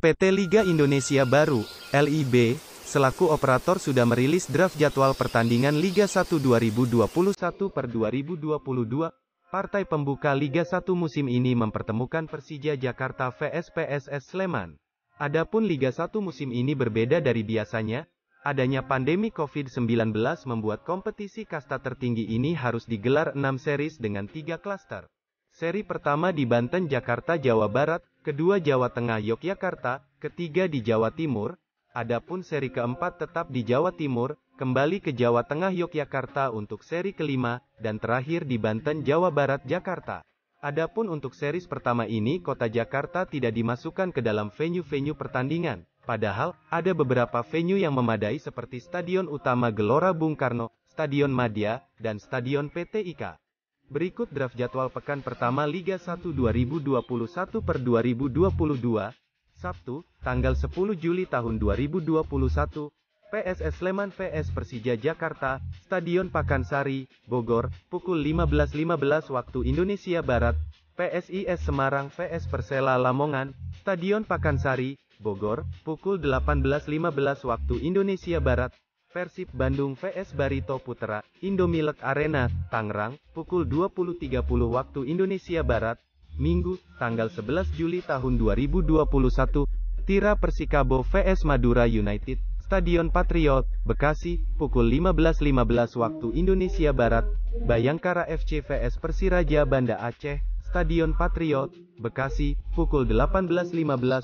PT Liga Indonesia Baru, LIB, selaku operator sudah merilis draft jadwal pertandingan Liga 1 2021 per 2022. Partai pembuka Liga 1 musim ini mempertemukan Persija Jakarta vs PSS Sleman. Adapun Liga 1 musim ini berbeda dari biasanya, adanya pandemi COVID-19 membuat kompetisi kasta tertinggi ini harus digelar 6 series dengan 3 klaster. Seri pertama di Banten Jakarta Jawa Barat, kedua Jawa Tengah Yogyakarta, ketiga di Jawa Timur, adapun seri keempat tetap di Jawa Timur, kembali ke Jawa Tengah Yogyakarta untuk seri kelima, dan terakhir di Banten Jawa Barat Jakarta. Adapun untuk series pertama ini kota Jakarta tidak dimasukkan ke dalam venue-venue pertandingan, padahal, ada beberapa venue yang memadai seperti Stadion Utama Gelora Bung Karno, Stadion Madya, dan Stadion PT IKA. Berikut draft jadwal pekan pertama Liga 1 2021 per 2022, Sabtu, tanggal 10 Juli tahun 2021, PSS Sleman vs Persija Jakarta, Stadion Pakansari, Bogor, pukul 15.15 waktu Indonesia Barat, PSIS Semarang vs Persela Lamongan, Stadion Pakansari, Bogor, pukul 18.15 waktu Indonesia Barat, Persib Bandung vs Barito Putra, Indomilek Arena, Tangerang, pukul 20.30 waktu Indonesia Barat, Minggu, tanggal 11 Juli tahun 2021, Tira Persikabo vs Madura United, Stadion Patriot, Bekasi, pukul 15.15 .15 waktu Indonesia Barat, Bayangkara FC vs Persiraja Banda Aceh, Stadion Patriot, Bekasi, pukul 18.15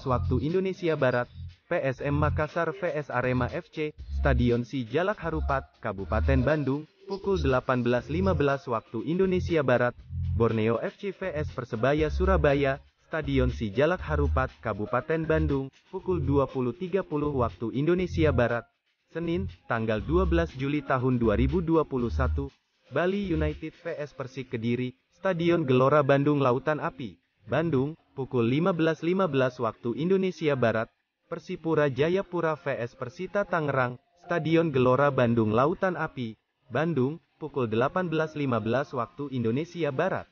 waktu Indonesia Barat, PSM Makassar vs Arema FC, Stadion Si Jalak Harupat, Kabupaten Bandung, pukul 18.15 waktu Indonesia Barat, Borneo FC vs Persebaya Surabaya, Stadion Si Jalak Harupat, Kabupaten Bandung, pukul 20.30 waktu Indonesia Barat, Senin, tanggal 12 Juli tahun 2021, Bali United vs Persik Kediri, Stadion Gelora Bandung Lautan Api, Bandung, pukul 15.15 .15 waktu Indonesia Barat, Persipura Jayapura vs Persita Tangerang, Stadion Gelora Bandung Lautan Api, Bandung, pukul 18.15 waktu Indonesia Barat.